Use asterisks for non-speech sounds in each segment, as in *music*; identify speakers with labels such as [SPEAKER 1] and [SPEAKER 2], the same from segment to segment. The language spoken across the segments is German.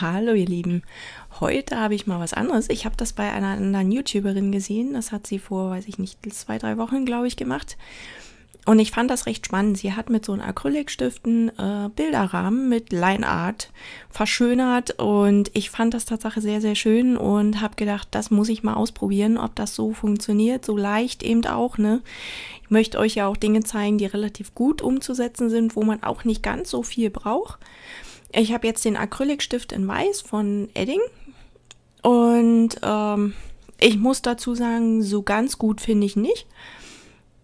[SPEAKER 1] Hallo ihr Lieben, heute habe ich mal was anderes. Ich habe das bei einer anderen YouTuberin gesehen. Das hat sie vor, weiß ich nicht, zwei, drei Wochen, glaube ich, gemacht. Und ich fand das recht spannend. Sie hat mit so einem Acrylikstiften äh, Bilderrahmen mit Line Art verschönert und ich fand das tatsächlich sehr, sehr schön und habe gedacht, das muss ich mal ausprobieren, ob das so funktioniert, so leicht eben auch. Ne? Ich möchte euch ja auch Dinge zeigen, die relativ gut umzusetzen sind, wo man auch nicht ganz so viel braucht. Ich habe jetzt den Acryllikstift in Weiß von Edding. Und ähm, ich muss dazu sagen, so ganz gut finde ich nicht.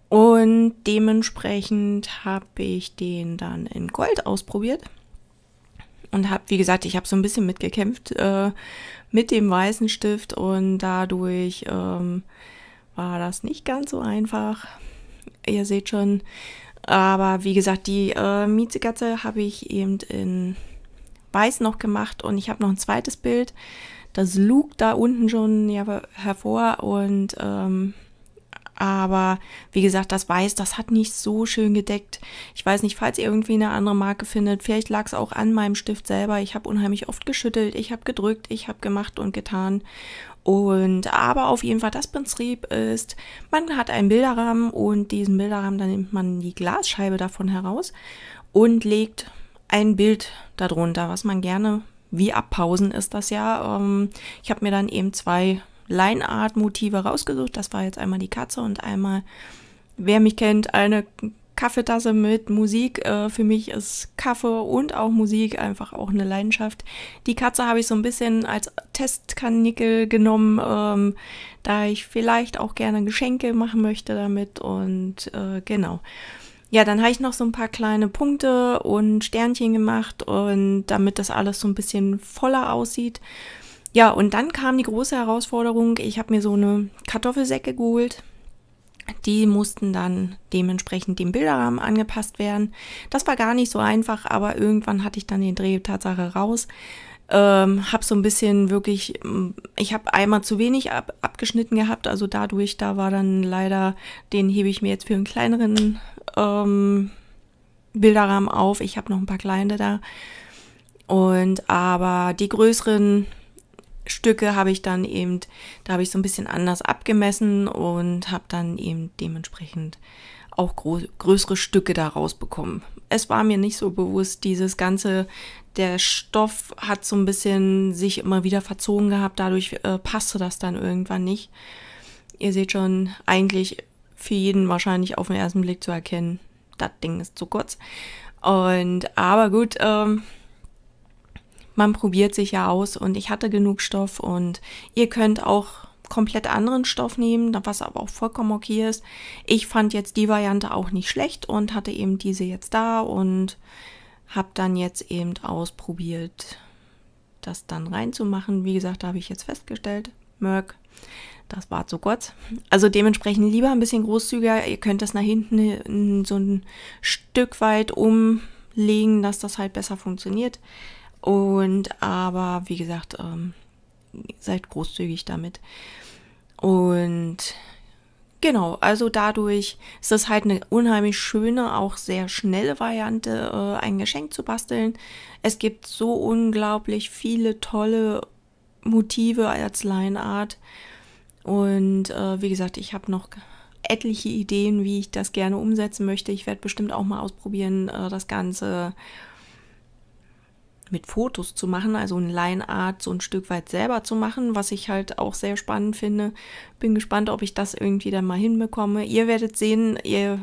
[SPEAKER 1] Und dementsprechend habe ich den dann in Gold ausprobiert. Und habe, wie gesagt, ich habe so ein bisschen mitgekämpft äh, mit dem weißen Stift und dadurch ähm, war das nicht ganz so einfach. Ihr seht schon. Aber wie gesagt, die äh, Mietzegatze habe ich eben in weiß noch gemacht und ich habe noch ein zweites Bild. Das lugt da unten schon ja, hervor und ähm, aber wie gesagt, das Weiß, das hat nicht so schön gedeckt. Ich weiß nicht, falls ihr irgendwie eine andere Marke findet. Vielleicht lag es auch an meinem Stift selber. Ich habe unheimlich oft geschüttelt, ich habe gedrückt, ich habe gemacht und getan. Und aber auf jeden Fall das Prinzip ist, man hat einen Bilderrahmen und diesen Bilderrahmen, dann nimmt man die Glasscheibe davon heraus und legt ein Bild darunter, was man gerne, wie abpausen ist das ja. Ähm, ich habe mir dann eben zwei Lineart-Motive rausgesucht. Das war jetzt einmal die Katze und einmal, wer mich kennt, eine Kaffeetasse mit Musik. Äh, für mich ist Kaffee und auch Musik einfach auch eine Leidenschaft. Die Katze habe ich so ein bisschen als Testkanickel genommen, ähm, da ich vielleicht auch gerne Geschenke machen möchte damit und äh, genau. Ja, dann habe ich noch so ein paar kleine Punkte und Sternchen gemacht und damit das alles so ein bisschen voller aussieht. Ja, und dann kam die große Herausforderung. Ich habe mir so eine Kartoffelsäcke geholt. Die mussten dann dementsprechend dem Bilderrahmen angepasst werden. Das war gar nicht so einfach, aber irgendwann hatte ich dann den Dreh Tatsache raus. Ähm, habe so ein bisschen wirklich, mm, ich habe einmal zu wenig ab, abgeschnitten gehabt, also dadurch, da war dann leider, den hebe ich mir jetzt für einen kleineren ähm, Bilderrahmen auf. Ich habe noch ein paar kleine da. Und aber die größeren Stücke habe ich dann eben, da habe ich so ein bisschen anders abgemessen und habe dann eben dementsprechend auch groß, größere Stücke da rausbekommen. Es war mir nicht so bewusst, dieses ganze, der Stoff hat so ein bisschen sich immer wieder verzogen gehabt, dadurch äh, passte das dann irgendwann nicht. Ihr seht schon, eigentlich für jeden wahrscheinlich auf den ersten Blick zu erkennen, das Ding ist zu kurz. Und aber gut, ähm, man probiert sich ja aus und ich hatte genug Stoff und ihr könnt auch komplett anderen Stoff nehmen, was aber auch vollkommen okay ist. Ich fand jetzt die Variante auch nicht schlecht und hatte eben diese jetzt da und habe dann jetzt eben ausprobiert, das dann reinzumachen. Wie gesagt, da habe ich jetzt festgestellt, Merck das war zu kurz. Also dementsprechend lieber ein bisschen großzügiger. Ihr könnt das nach hinten so ein Stück weit umlegen, dass das halt besser funktioniert. Und aber wie gesagt, ähm, seid großzügig damit. Und Genau, also dadurch ist das halt eine unheimlich schöne, auch sehr schnelle Variante, äh, ein Geschenk zu basteln. Es gibt so unglaublich viele tolle Motive als Line Art. Und äh, wie gesagt, ich habe noch etliche Ideen, wie ich das gerne umsetzen möchte. Ich werde bestimmt auch mal ausprobieren, äh, das Ganze mit Fotos zu machen, also ein Art so ein Stück weit selber zu machen, was ich halt auch sehr spannend finde. Bin gespannt, ob ich das irgendwie dann mal hinbekomme. Ihr werdet sehen, ihr,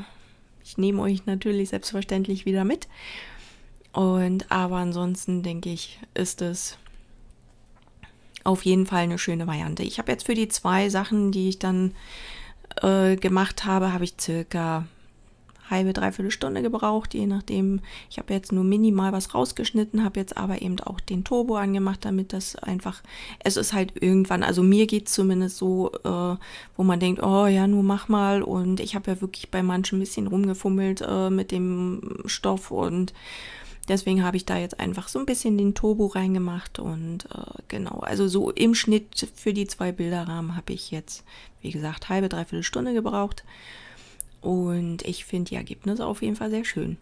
[SPEAKER 1] ich nehme euch natürlich selbstverständlich wieder mit. Und aber ansonsten denke ich, ist es auf jeden Fall eine schöne Variante. Ich habe jetzt für die zwei Sachen, die ich dann äh, gemacht habe, habe ich circa halbe, dreiviertel Stunde gebraucht, je nachdem. Ich habe jetzt nur minimal was rausgeschnitten, habe jetzt aber eben auch den Turbo angemacht, damit das einfach, es ist halt irgendwann, also mir geht zumindest so, äh, wo man denkt, oh ja, nur mach mal und ich habe ja wirklich bei manchen ein bisschen rumgefummelt äh, mit dem Stoff und Deswegen habe ich da jetzt einfach so ein bisschen den Turbo reingemacht und äh, genau, also so im Schnitt für die zwei Bilderrahmen habe ich jetzt, wie gesagt, halbe, dreiviertel Stunde gebraucht. Und ich finde die Ergebnisse auf jeden Fall sehr schön.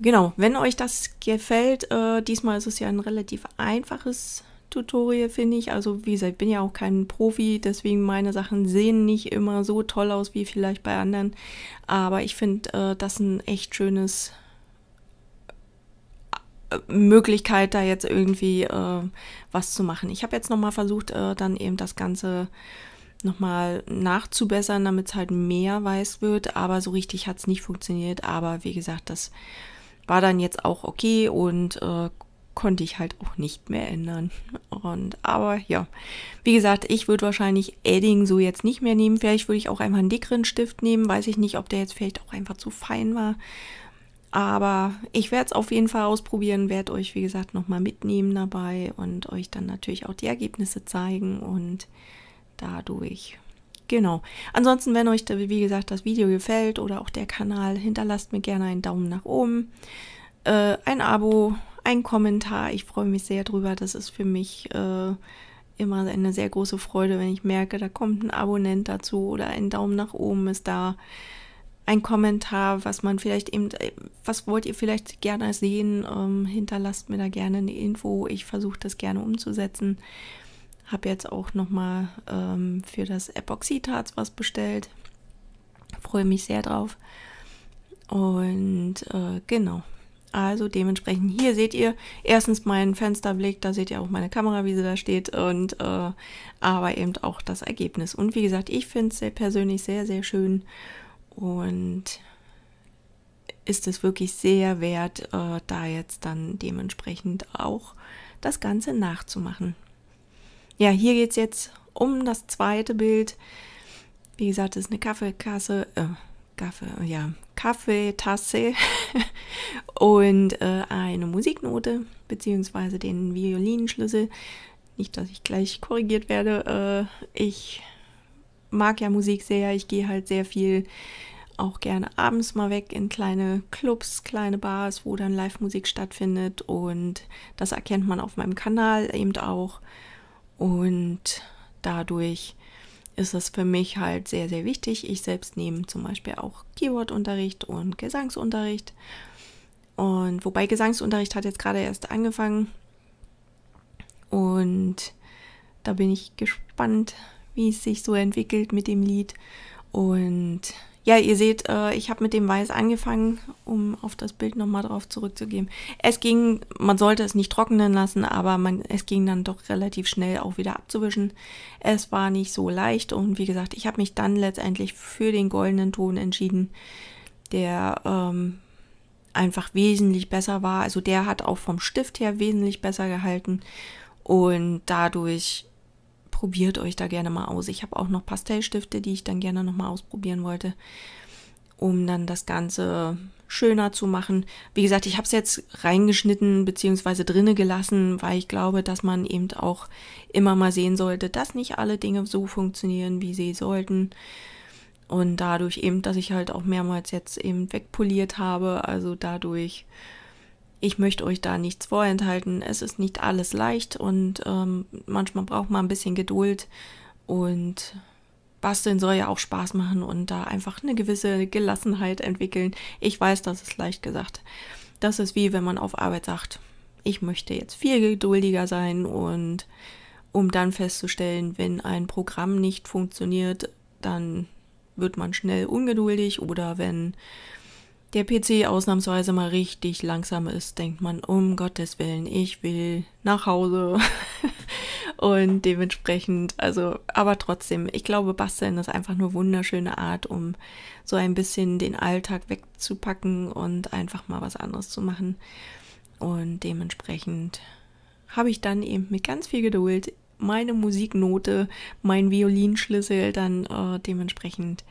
[SPEAKER 1] Genau, wenn euch das gefällt, äh, diesmal ist es ja ein relativ einfaches Tutorial, finde ich. Also wie gesagt, ich bin ja auch kein Profi, deswegen meine Sachen sehen nicht immer so toll aus wie vielleicht bei anderen. Aber ich finde äh, das ein echt schönes äh, Möglichkeit, da jetzt irgendwie äh, was zu machen. Ich habe jetzt nochmal versucht, äh, dann eben das Ganze nochmal nachzubessern, damit es halt mehr weiß wird. Aber so richtig hat es nicht funktioniert. Aber wie gesagt, das war dann jetzt auch okay und äh, konnte ich halt auch nicht mehr ändern. Und aber ja, wie gesagt, ich würde wahrscheinlich Edding so jetzt nicht mehr nehmen. Vielleicht würde ich auch einfach einen dickeren Stift nehmen. Weiß ich nicht, ob der jetzt vielleicht auch einfach zu fein war. Aber ich werde es auf jeden Fall ausprobieren, werde euch, wie gesagt, nochmal mitnehmen dabei und euch dann natürlich auch die Ergebnisse zeigen und dadurch Genau. Ansonsten, wenn euch, wie gesagt, das Video gefällt oder auch der Kanal, hinterlasst mir gerne einen Daumen nach oben, äh, ein Abo, einen Kommentar. Ich freue mich sehr drüber. Das ist für mich äh, immer eine sehr große Freude, wenn ich merke, da kommt ein Abonnent dazu oder ein Daumen nach oben ist da. Ein Kommentar, was man vielleicht eben, äh, was wollt ihr vielleicht gerne sehen, ähm, hinterlasst mir da gerne eine Info. Ich versuche das gerne umzusetzen. Habe jetzt auch nochmal ähm, für das Epoxidharz was bestellt. Freue mich sehr drauf. Und äh, genau, also dementsprechend hier seht ihr erstens meinen Fensterblick, da seht ihr auch meine Kamera, wie sie da steht und äh, aber eben auch das Ergebnis. Und wie gesagt, ich finde es persönlich sehr, sehr schön und ist es wirklich sehr wert, äh, da jetzt dann dementsprechend auch das Ganze nachzumachen. Ja, hier geht es jetzt um das zweite Bild. Wie gesagt, ist eine Kaffeekasse, äh, Kaffee, ja, Kaffeetasse *laughs* und äh, eine Musiknote beziehungsweise den Violinenschlüssel. Nicht, dass ich gleich korrigiert werde. Äh, ich mag ja Musik sehr. Ich gehe halt sehr viel auch gerne abends mal weg in kleine Clubs, kleine Bars, wo dann Live-Musik stattfindet. Und das erkennt man auf meinem Kanal eben auch. Und dadurch ist es für mich halt sehr, sehr wichtig. Ich selbst nehme zum Beispiel auch Keyword-Unterricht und Gesangsunterricht. Und wobei Gesangsunterricht hat jetzt gerade erst angefangen. Und da bin ich gespannt, wie es sich so entwickelt mit dem Lied. Und ja, ihr seht, äh, ich habe mit dem Weiß angefangen, um auf das Bild nochmal drauf zurückzugehen. Es ging, man sollte es nicht trocknen lassen, aber man, es ging dann doch relativ schnell auch wieder abzuwischen. Es war nicht so leicht und wie gesagt, ich habe mich dann letztendlich für den goldenen Ton entschieden, der ähm, einfach wesentlich besser war. Also der hat auch vom Stift her wesentlich besser gehalten und dadurch probiert euch da gerne mal aus. Ich habe auch noch Pastellstifte, die ich dann gerne nochmal ausprobieren wollte, um dann das Ganze schöner zu machen. Wie gesagt, ich habe es jetzt reingeschnitten bzw. drinne gelassen, weil ich glaube, dass man eben auch immer mal sehen sollte, dass nicht alle Dinge so funktionieren, wie sie sollten. Und dadurch eben, dass ich halt auch mehrmals jetzt eben wegpoliert habe, also dadurch ich möchte euch da nichts vorenthalten. Es ist nicht alles leicht und ähm, manchmal braucht man ein bisschen Geduld und Basteln soll ja auch Spaß machen und da einfach eine gewisse Gelassenheit entwickeln. Ich weiß, das ist leicht gesagt. Das ist wie wenn man auf Arbeit sagt, ich möchte jetzt viel geduldiger sein und um dann festzustellen, wenn ein Programm nicht funktioniert, dann wird man schnell ungeduldig oder wenn der PC ausnahmsweise mal richtig langsam ist, denkt man, um Gottes Willen, ich will nach Hause. *laughs* und dementsprechend, also, aber trotzdem, ich glaube, basteln ist einfach nur wunderschöne Art, um so ein bisschen den Alltag wegzupacken und einfach mal was anderes zu machen. Und dementsprechend habe ich dann eben mit ganz viel Geduld meine Musiknote, meinen Violinschlüssel dann äh, dementsprechend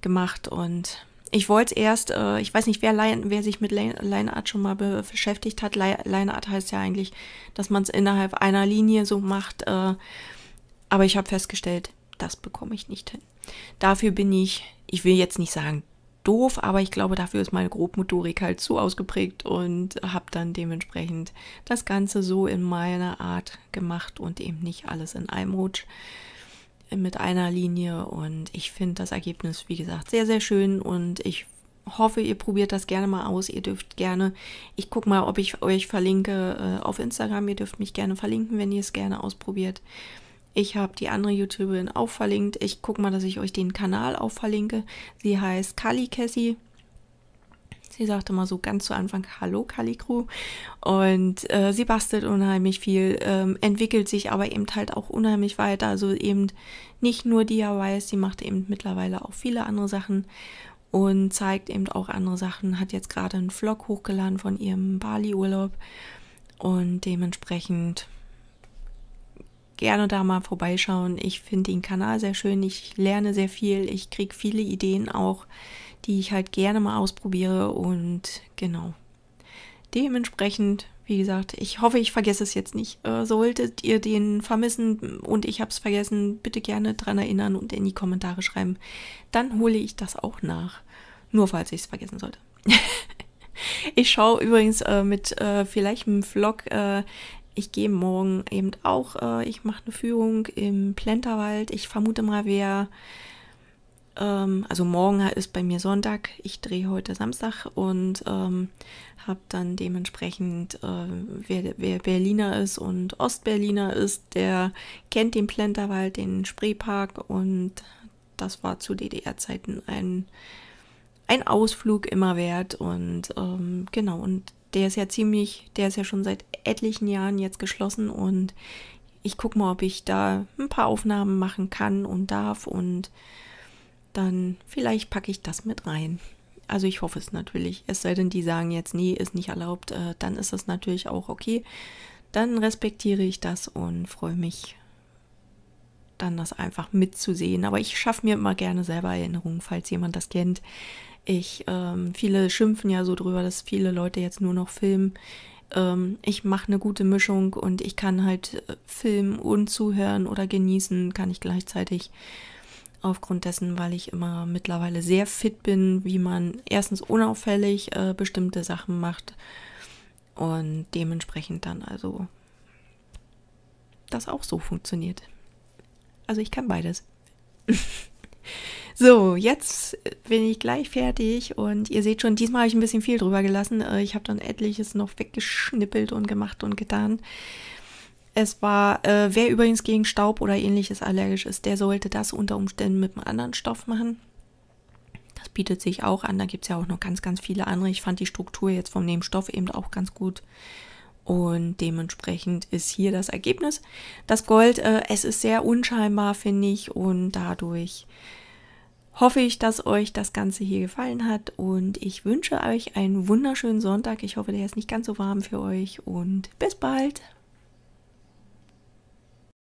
[SPEAKER 1] gemacht und ich wollte erst, äh, ich weiß nicht, wer, Line, wer sich mit Line Art schon mal beschäftigt hat. Line Art heißt ja eigentlich, dass man es innerhalb einer Linie so macht. Äh, aber ich habe festgestellt, das bekomme ich nicht hin. Dafür bin ich, ich will jetzt nicht sagen doof, aber ich glaube, dafür ist meine Grobmotorik halt zu ausgeprägt und habe dann dementsprechend das Ganze so in meiner Art gemacht und eben nicht alles in einem Rutsch mit einer Linie und ich finde das Ergebnis, wie gesagt, sehr, sehr schön und ich hoffe, ihr probiert das gerne mal aus. Ihr dürft gerne, ich gucke mal, ob ich euch verlinke äh, auf Instagram. Ihr dürft mich gerne verlinken, wenn ihr es gerne ausprobiert. Ich habe die andere YouTuberin auch verlinkt. Ich gucke mal, dass ich euch den Kanal auch verlinke. Sie heißt Kali Cassie. Sie sagt immer so ganz zu Anfang Hallo Kalikru. und äh, sie bastelt unheimlich viel, ähm, entwickelt sich aber eben halt auch unheimlich weiter. Also eben nicht nur DIYs, sie macht eben mittlerweile auch viele andere Sachen und zeigt eben auch andere Sachen. Hat jetzt gerade einen Vlog hochgeladen von ihrem Bali-Urlaub und dementsprechend gerne da mal vorbeischauen. Ich finde den Kanal sehr schön, ich lerne sehr viel, ich kriege viele Ideen auch die ich halt gerne mal ausprobiere und genau. Dementsprechend, wie gesagt, ich hoffe, ich vergesse es jetzt nicht. Äh, solltet ihr den vermissen und ich habe es vergessen, bitte gerne dran erinnern und in die Kommentare schreiben. Dann hole ich das auch nach. Nur falls ich es vergessen sollte. *laughs* ich schaue übrigens äh, mit äh, vielleicht einem Vlog äh, ich gehe morgen eben auch, äh, ich mache eine Führung im Plenterwald. Ich vermute mal, wer ähm, also morgen ist bei mir Sonntag, ich drehe heute Samstag und ähm, habe dann dementsprechend, äh, wer, wer Berliner ist und Ostberliner ist, der kennt den Plenterwald, den Spreepark und das war zu DDR-Zeiten ein, ein Ausflug immer wert und ähm, genau und der ist ja ziemlich, der ist ja schon seit etlichen Jahren jetzt geschlossen und ich gucke mal, ob ich da ein paar Aufnahmen machen kann und darf und dann vielleicht packe ich das mit rein. Also ich hoffe es natürlich. Es sei denn, die sagen jetzt, nee, ist nicht erlaubt, äh, dann ist das natürlich auch okay. Dann respektiere ich das und freue mich, dann das einfach mitzusehen. Aber ich schaffe mir immer gerne selber Erinnerungen, falls jemand das kennt. Ich, ähm, viele schimpfen ja so drüber, dass viele Leute jetzt nur noch filmen. Ähm, ich mache eine gute Mischung und ich kann halt äh, filmen und zuhören oder genießen, kann ich gleichzeitig aufgrund dessen, weil ich immer mittlerweile sehr fit bin, wie man erstens unauffällig äh, bestimmte Sachen macht und dementsprechend dann also das auch so funktioniert. Also ich kann beides. *laughs* so, jetzt bin ich gleich fertig und ihr seht schon, diesmal habe ich ein bisschen viel drüber gelassen. Äh, ich habe dann etliches noch weggeschnippelt und gemacht und getan. Es war, äh, wer übrigens gegen Staub oder ähnliches allergisch ist, der sollte das unter Umständen mit einem anderen Stoff machen. Das bietet sich auch an. Da gibt es ja auch noch ganz, ganz viele andere. Ich fand die Struktur jetzt von dem Stoff eben auch ganz gut. Und dementsprechend ist hier das Ergebnis. Das Gold, äh, es ist sehr unscheinbar, finde ich. Und dadurch hoffe ich, dass euch das Ganze hier gefallen hat. Und ich wünsche euch einen wunderschönen Sonntag. Ich hoffe, der ist nicht ganz so warm für euch. Und bis bald.